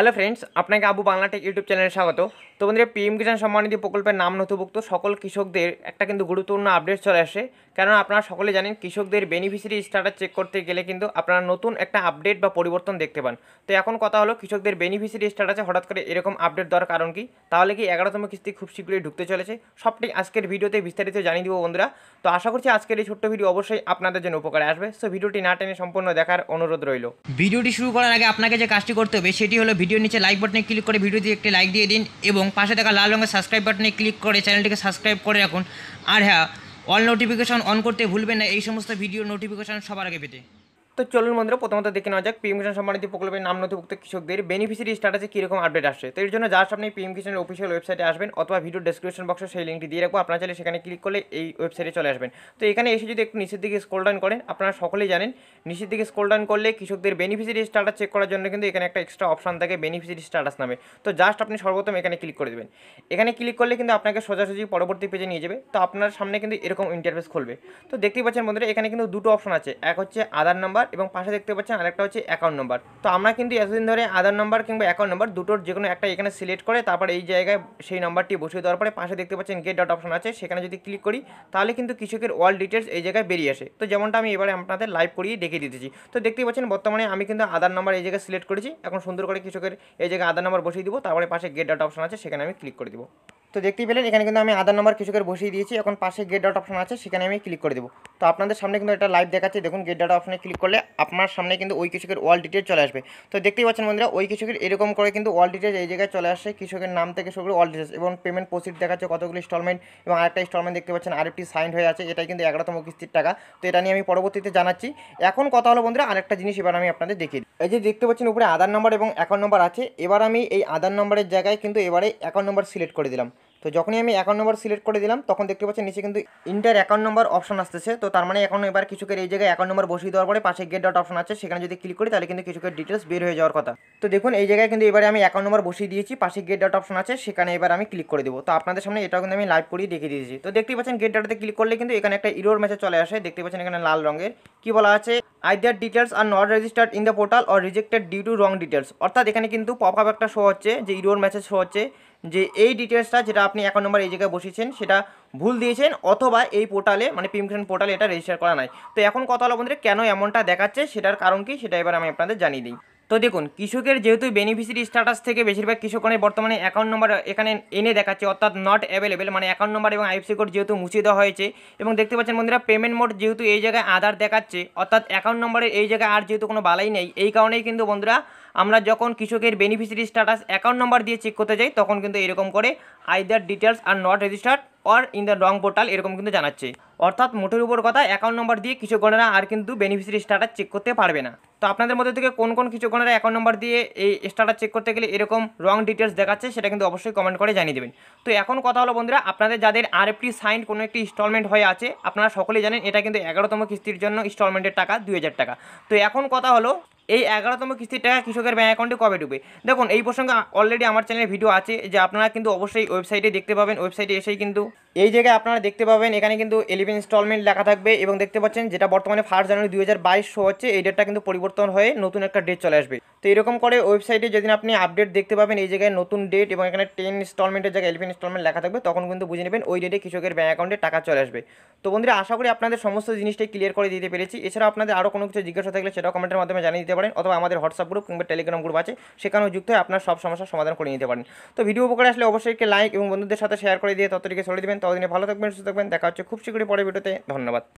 hello friends আপনাকে Abu Bangla take YouTube চ্যানেলে স্বাগত তো বন্ধুরা পিএম কিষাণ সম্মানিধি প্রকল্পের নাম নথিভুক্ত সকল কৃষকদের একটা কিন্তু গুরুত্বপূর্ণ আপডেট চলে আসে কারণ আপনারা সকলে জানেন কৃষকদের বেনিফিশিয়ারি স্ট্যাটাস চেক করতে গেলে কিন্তু আপনারা নতুন একটা আপডেট বা পরিবর্তন দেখতে পান তো এখন কথা হলো কৃষকদের বেনিফিশিয়ারি স্ট্যাটাসে হঠাৎ করে এরকম আপডেট দেওয়ার কারণ কি তাহলে কি এগারোতম কিস্তি খুব শীঘ্রই ঢুকতে চলেছে সবটাই আজকের ভিডিওতে বিস্তারিত জানিয়ে দিব বন্ধুরা তো আশা করছি আজকের এই ছোট্ট ভিডিও অবশ্যই আপনাদের জন্য উপকারে আসবে সো ভিডিওটি না টেনে সম্পূর্ণ দেখার অনুরোধ রইল ভিডিওটি শুরু করার আগে আপনাকে যে কাজটি করতে হবে সেটি হলো ভিডিওর নিচে লাইক বাটনে ক্লিক করে ভিডিওতে একটি লাইক দিয়ে দিন এবং পাশে থাকা লাল রঙের সাবস্ক্রাইব বাটনে ক্লিক করে চ্যানেলটিকে সাবস্ক্রাইব করে রাখুন আর হ্যাঁ অল নোটিফিকেশন অন করতে ভুলবেন না এই সমস্ত ভিডিও নোটিফিকেশন সবার আগে পেতে তো চলুন বন্ধুরা প্রথমত দেখে নেওয়া যাক পিএম কিষাণ সম্মানিধি প্রকল্পের নাম নথিভুক্ত কৃষকদের বেনিফিসিয়ারি স্ট্যাটাসে কীরকম আপডেট আসছে তো এর জন্য জাস্ট আপনি পিএম কিষাণের অফিসিয়াল ওয়েবসাইটে আসবেন অথবা ভিডিও ডেসক্রিপশন বক্সে সেই লিঙ্কটি দিয়ে রাখবো আপনারা চাইলে সেখানে ক্লিক করলে এই ওয়েবসাইটে চলে আসবেন তো এখানে এসে যদি একটু নিচের দিকে স্কোল ডাউন করেন আপনারা সকলেই জানেন নিচের দিকে স্কোল ডাউন করলে কৃষকদের বেনিফিসিয়ারি স্ট্যাটাস চেক করার জন্য কিন্তু এখানে একটা এক্সট্রা অপশন থাকে বেনিফিসিয়ারি স্ট্যাটাস নামে তো জাস্ট আপনি সর্বপ্রথম এখানে ক্লিক করে দেবেন এখানে ক্লিক করলে কিন্তু আপনাকে সোজাসুজি পরবর্তী পেজে নিয়ে যাবে তো আপনার সামনে কিন্তু এরকম ইন্টারফেস খুলবে তো দেখতেই পাচ্ছেন বন্ধুরা এখানে কিন্তু দুটো অপশন আছে এক হচ্ছে আধার নাম্বার এবং পাশে দেখতে পাচ্ছেন আরেকটা হচ্ছে অ্যাকাউন্ট নম্বর তো আমরা কিন্তু এতদিন ধরে আধার নম্বর কিংবা অ্যাকাউন্ট নম্বর দুটোর যে কোনো একটা এখানে সিলেক্ট করে তারপর এই জায়গায় সেই নম্বরটি বসিয়ে দেওয়ার পরে পাশে দেখতে পাচ্ছেন গেট ডট অপশন আছে সেখানে যদি ক্লিক করি তাহলে কিন্তু কৃষকের অল ডিটেলস এই জায়গায় বেরিয়ে আসে তো যেমনটা আমি এবারে আপনাদের লাইভ করিয়ে দেখিয়ে দিতেছি তো দেখতেই পাচ্ছেন বর্তমানে আমি কিন্তু আধার নম্বর এই জায়গায় সিলেক্ট করেছি এখন সুন্দর করে কৃষকের এই জায়গায় আধার নম্বর বসিয়ে দিব তারপরে পাশে গেট ডট অপশন আছে সেখানে আমি ক্লিক করে দিব তো দেখতেই পেলেন এখানে কিন্তু আমি আধার নাম্বার কিছুকের বসিয়ে দিয়েছি এখন পাশে গেট ডট অপশন আছে সেখানে আমি ক্লিক করে দেবো তো আপনাদের সামনে কিন্তু এটা লাইভ দেখাচ্ছে দেখুন গেট ডট অপশনে ক্লিক করলে আপনার সামনে কিন্তু ওই কৃষকের ওয়াল ডিটেল চলে আসবে তো দেখতেই পাচ্ছেন বন্ধুরা ওই কৃষকের এরকম করে কিন্তু ওয়াল ডিটেল এই জায়গায় চলে আসে কৃষকের নাম থেকে শুরু করে ডিটেলস এবং পেমেন্ট প্রসিড দেখাচ্ছে কতগুলো ইনস্টলমেন্ট এবং আরেকটা ইনস্টলমেন্ট দেখতে পাচ্ছেন আরেকটি সাইন হয়ে আছে এটাই কিন্তু এগারোতম কিস্তির টাকা তো এটা নিয়ে আমি পরবর্তীতে জানাচ্ছি এখন কথা হলো বন্ধুরা আরেকটা জিনিস এবার আমি আপনাদের দেখি এই যে দেখতে পাচ্ছেন উপরে আধার নম্বর এবং অ্যাকাউন্ট নম্বর আছে এবার আমি এই আধার নম্বরের জায়গায় কিন্তু এবারে অ্যাকাউন্ট নম্বর সিলেক্ট করে দিলাম তো যখনই আমি অ্যাকাউন্ট নম্বর সিলেক্ট করে দিলাম তখন দেখতে পাচ্ছেন নিচে কিন্তু ইন্টার অ্যাকাউন্ট নম্বর অপশন আসতেছে তো তার মানে এখন এবার কিছুকে এই জায়গায় অ্যাকাউন্ট নম্বর বসিয়ে দেওয়ার পরে পাশে গেট ডট অপশন আছে সেখানে যদি ক্লিক করি তাহলে কিন্তু কিছুকে ডিটেলস বের হয়ে যাওয়ার কথা তো দেখুন এই জায়গায় কিন্তু এবারে আমি অ্যাকাউন্ট নম্বর বসিয়ে দিয়েছি পাশে গেট ডট অপশন আছে সেখানে এবার আমি ক্লিক করে দেবো তো আপনাদের সামনে এটাও কিন্তু আমি লাইভ করিয়ে দেখে দিয়েছি তো দেখতে পাচ্ছেন গেট ডটতে ক্লিক করলে কিন্তু এখানে একটা ইরোর মেসেজ চলে আসে দেখতে পাচ্ছেন এখানে লাল রঙের কি বলা আছে either details are not registered in the portal or rejected due to wrong details অর্থাৎ এখানে কিন্তু পপ আপ একটা শো হচ্ছে যে ইরোর মেসেজ শো হচ্ছে যে এই ডিটেলসটা যেটা আপনি অ্যাকাউন্ট নম্বর এই জায়গায় বসেছেন সেটা ভুল দিয়েছেন অথবা এই পোর্টালে মানে পিমক্রেন পোর্টালে এটা রেজিস্টার করা নাই তো এখন কথা হলো বন্ধুরা কেন এমনটা দেখাচ্ছে সেটার কারণ কি সেটা এবার আমি আপনাদের জানিয়ে দিই তো দেখুন কৃষকের যেহেতু বেনিফিসিয়ারি স্ট্যাটাস থেকে বেশিরভাগ কৃষকের বর্তমানে অ্যাকাউন্ট নম্বর এখানে এনে দেখাচ্ছে অর্থাৎ নট অ্যাভেলেবেল মানে অ্যাকাউন্ট নম্বর এবং আইএফসি কোড যেহেতু মুছিয়ে দেওয়া হয়েছে এবং দেখতে পাচ্ছেন বন্ধুরা পেমেন্ট মোড যেহেতু এই জায়গায় আধার দেখাচ্ছে অর্থাৎ অ্যাকাউন্ট নম্বরের এই জায়গায় আর যেহেতু কোনো বালাই নেই এই কারণেই কিন্তু বন্ধুরা আমরা যখন কৃষকের বেনিফিশিয়ারি স্ট্যাটাস অ্যাকাউন্ট নাম্বার দিয়ে চেক করতে যাই তখন কিন্তু এরকম করে either details are not registered or in the wrong portal এরকম কিন্তু জানাচ্ছে অর্থাৎ মোটের উপর কথা অ্যাকাউন্ট নাম্বার দিয়ে কৃষকগণেরা আর কিন্তু বেনিফিশিয়ারি স্ট্যাটাস চেক করতে পারবে না তো আপনাদের মধ্যে থেকে কোন কোন কৃষকগণেরা অ্যাকাউন্ট নাম্বার দিয়ে এই স্ট্যাটাস চেক করতে গেলে এরকম রং ডিটেলস দেখাচ্ছে সেটা কিন্তু অবশ্যই কমেন্ট করে জানিয়ে দেবেন তো এখন কথা হলো বন্ধুরা আপনাদের যাদের আর এফটি সাইন কোনো একটি ইনস্টলমেন্ট হয়ে আছে আপনারা সকলেই জানেন এটা কিন্তু এগারোতম কিস্তির জন্য ইনস্টলমেন্টের টাকা দুই টাকা তো এখন কথা হলো এই এগারোতম কিস্তির টাকা কৃষকের ব্যাঙ্ক অ্যাকাউন্টে কবে ঢুকবে দেখুন এই প্রসঙ্গে অলরেডি আমার চ্যানেলে ভিডিও আছে যে আপনারা কিন্তু অবশ্যই ওয়েবসাইটে দেখতে পাবেন ওয়েবসাইটে এসেই কিন্তু এই জায়গায় আপনারা দেখতে পাবেন এখানে কিন্তু এলিভেন ইনস্টলমেন্ট লেখা থাকবে এবং দেখতে পাচ্ছেন যেটা বর্তমানে ফার্স্ট জানুয়ারি দুই হাজার বাইশ শো হচ্ছে এই ডেটটা কিন্তু পরিবর্তন হয়ে নতুন একটা ডেট চলে আসবে তো এরকম করে ওয়েবসাইটে যেদিন আপনি আপডেট দেখতে পাবেন এই জায়গায় নতুন ডেট এবং এখানে টেন ইনস্টলমেন্টের জায়গায় এলিভেন ইনস্টলমেন্ট লেখা থাকবে তখন কিন্তু বুঝে নেবেন ওই ডেটে কৃষকের ব্যাঙ্ক অ্যাকাউন্টে টাকা চলে আসবে তো বন্ধুরা আশা করি আপনাদের সমস্ত জিনিসটাই ক্লিয়ার করে দিতে পেরেছি এছাড়া আপনাদের আরও কোনো কিছু জিজ্ঞাসা থাকলে সেটাও কমেন্টের মাধ্যমে জানিয়ে দিতে পারেন অথবা আমাদের হোয়াটসঅ্যাপ গ্রুপ কিংবা টেলিগ্রাম গ্রুপ আছে সেখানেও যুক্ত হয়ে আপনার সব সমস্যার সমাধান করে নিতে পারেন তো ভিডিও উপকারে আসলে অবশ্যই একটি লাইক এবং বন্ধুদের সাথে শেয়ার করে দিয়ে ততটিকে ছড়িয়ে দেবেন ততদিনে ভালো থাকবেন সুস্থ থাকবেন দেখা হচ্ছে খুব শীঘ্রই পরে ভিডিওতে ধন্যবাদ